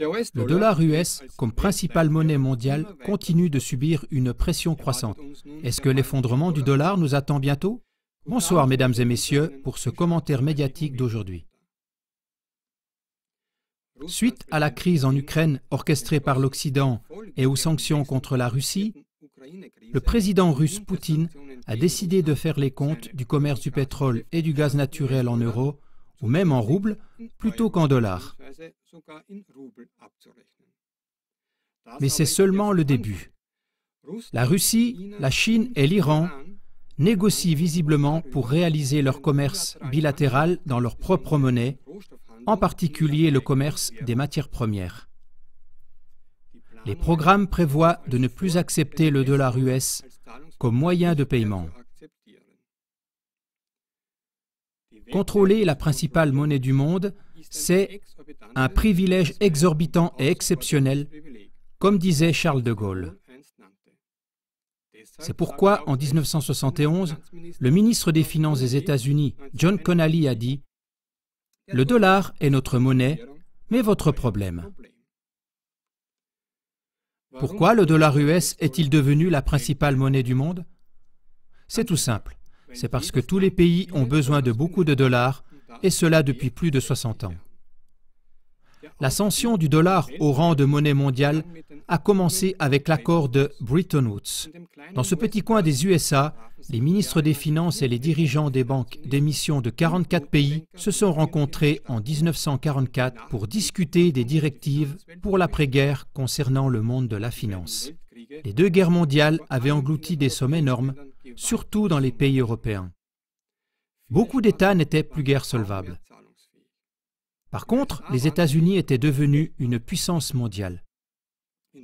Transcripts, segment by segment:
Le dollar US, comme principale monnaie mondiale, continue de subir une pression croissante. Est-ce que l'effondrement du dollar nous attend bientôt Bonsoir, mesdames et messieurs, pour ce commentaire médiatique d'aujourd'hui. Suite à la crise en Ukraine orchestrée par l'Occident et aux sanctions contre la Russie, le président russe Poutine a décidé de faire les comptes du commerce du pétrole et du gaz naturel en euros ou même en roubles, plutôt qu'en dollars. Mais c'est seulement le début. La Russie, la Chine et l'Iran négocient visiblement pour réaliser leur commerce bilatéral dans leur propre monnaie, en particulier le commerce des matières premières. Les programmes prévoient de ne plus accepter le dollar US comme moyen de paiement. Contrôler la principale monnaie du monde, c'est un privilège exorbitant et exceptionnel, comme disait Charles de Gaulle. C'est pourquoi, en 1971, le ministre des Finances des États-Unis, John Connally, a dit ⁇ Le dollar est notre monnaie, mais votre problème ⁇ Pourquoi le dollar US est-il devenu la principale monnaie du monde C'est tout simple. C'est parce que tous les pays ont besoin de beaucoup de dollars, et cela depuis plus de 60 ans. L'ascension du dollar au rang de monnaie mondiale a commencé avec l'accord de Bretton Woods. Dans ce petit coin des USA, les ministres des Finances et les dirigeants des banques d'émission de 44 pays se sont rencontrés en 1944 pour discuter des directives pour l'après-guerre concernant le monde de la finance. Les deux guerres mondiales avaient englouti des sommes énormes surtout dans les pays européens. Beaucoup d'États n'étaient plus guère solvables. Par contre, les États-Unis étaient devenus une puissance mondiale.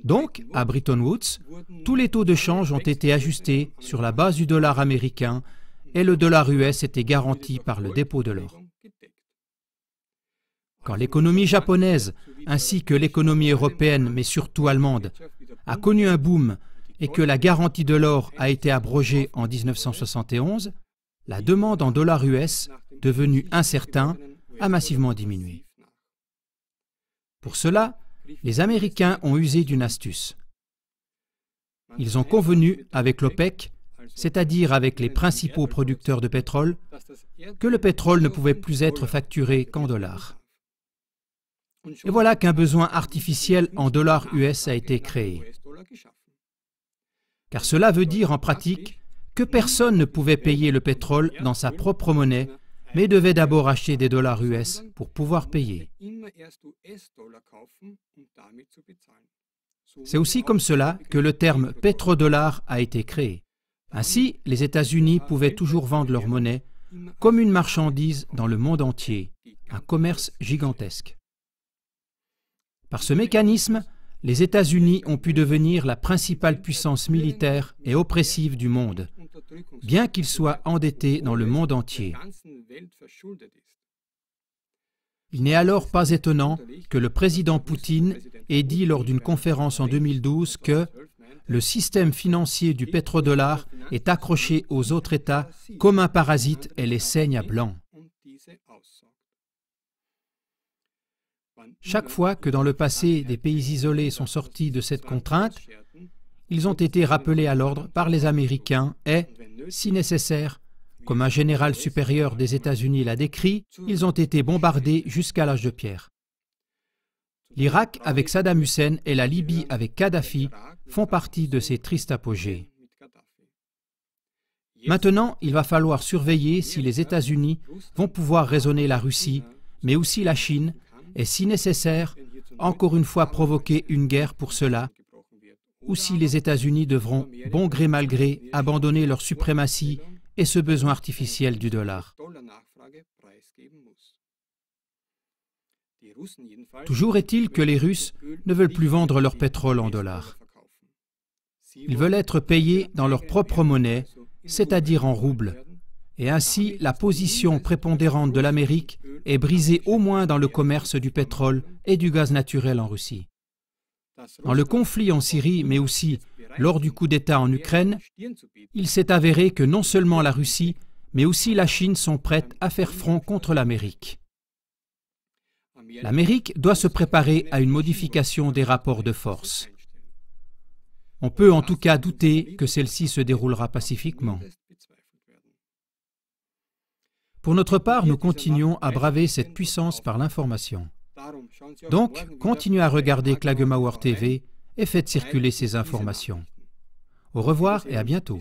Donc, à Bretton Woods, tous les taux de change ont été ajustés sur la base du dollar américain et le dollar US était garanti par le dépôt de l'or. Quand l'économie japonaise, ainsi que l'économie européenne, mais surtout allemande, a connu un boom et que la garantie de l'or a été abrogée en 1971, la demande en dollars US, devenue incertain, a massivement diminué. Pour cela, les Américains ont usé d'une astuce. Ils ont convenu avec l'OPEC, c'est-à-dire avec les principaux producteurs de pétrole, que le pétrole ne pouvait plus être facturé qu'en dollars. Et voilà qu'un besoin artificiel en dollars US a été créé car cela veut dire en pratique que personne ne pouvait payer le pétrole dans sa propre monnaie, mais devait d'abord acheter des dollars US pour pouvoir payer. C'est aussi comme cela que le terme pétrodollar a été créé. Ainsi, les États-Unis pouvaient toujours vendre leur monnaie comme une marchandise dans le monde entier, un commerce gigantesque. Par ce mécanisme, les États-Unis ont pu devenir la principale puissance militaire et oppressive du monde, bien qu'ils soient endettés dans le monde entier. Il n'est alors pas étonnant que le président Poutine ait dit lors d'une conférence en 2012 que le système financier du pétrodollar est accroché aux autres États comme un parasite et les saigne à blanc. Chaque fois que dans le passé des pays isolés sont sortis de cette contrainte, ils ont été rappelés à l'ordre par les Américains et, si nécessaire, comme un général supérieur des États-Unis l'a décrit, ils ont été bombardés jusqu'à l'âge de pierre. L'Irak avec Saddam Hussein et la Libye avec Kadhafi font partie de ces tristes apogées. Maintenant, il va falloir surveiller si les États-Unis vont pouvoir raisonner la Russie, mais aussi la Chine et si nécessaire, encore une fois provoquer une guerre pour cela, ou si les États-Unis devront, bon gré mal gré, abandonner leur suprématie et ce besoin artificiel du dollar. Toujours est-il que les Russes ne veulent plus vendre leur pétrole en dollars. Ils veulent être payés dans leur propre monnaie, c'est-à-dire en roubles. Et ainsi, la position prépondérante de l'Amérique est brisée au moins dans le commerce du pétrole et du gaz naturel en Russie. Dans le conflit en Syrie, mais aussi lors du coup d'État en Ukraine, il s'est avéré que non seulement la Russie, mais aussi la Chine sont prêtes à faire front contre l'Amérique. L'Amérique doit se préparer à une modification des rapports de force. On peut en tout cas douter que celle-ci se déroulera pacifiquement. Pour notre part, nous continuons à braver cette puissance par l'information. Donc, continuez à regarder Klagemauer TV et faites circuler ces informations. Au revoir et à bientôt.